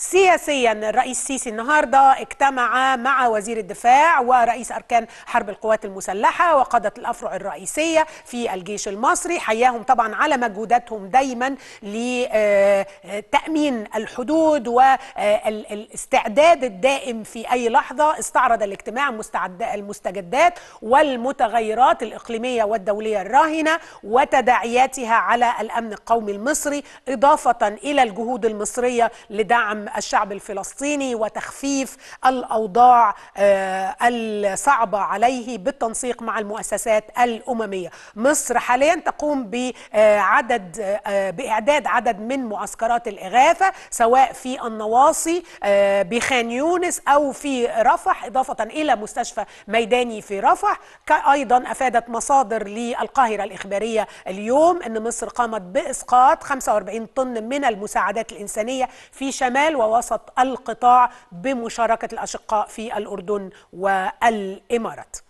سياسيا الرئيس السيسي النهارده اجتمع مع وزير الدفاع ورئيس اركان حرب القوات المسلحه وقاده الافرع الرئيسيه في الجيش المصري حياهم طبعا على مجهوداتهم دايما لتامين آه، آه، الحدود والاستعداد آه، الدائم في اي لحظه استعرض الاجتماع المستجدات والمتغيرات الاقليميه والدوليه الراهنه وتداعياتها على الامن القومي المصري اضافه الى الجهود المصريه لدعم الشعب الفلسطيني وتخفيف الاوضاع آه، الصعبه عليه بالتنسيق مع المؤسسات الامميه. مصر حاليا تقوم بعدد آه، باعداد عدد من معسكرات الاغاثه سواء في النواصي آه، بخان يونس او في رفح اضافه الى مستشفى ميداني في رفح ايضا افادت مصادر للقاهره الاخباريه اليوم ان مصر قامت باسقاط 45 طن من المساعدات الانسانيه في شمال ووسط القطاع بمشاركة الأشقاء في الأردن والإمارات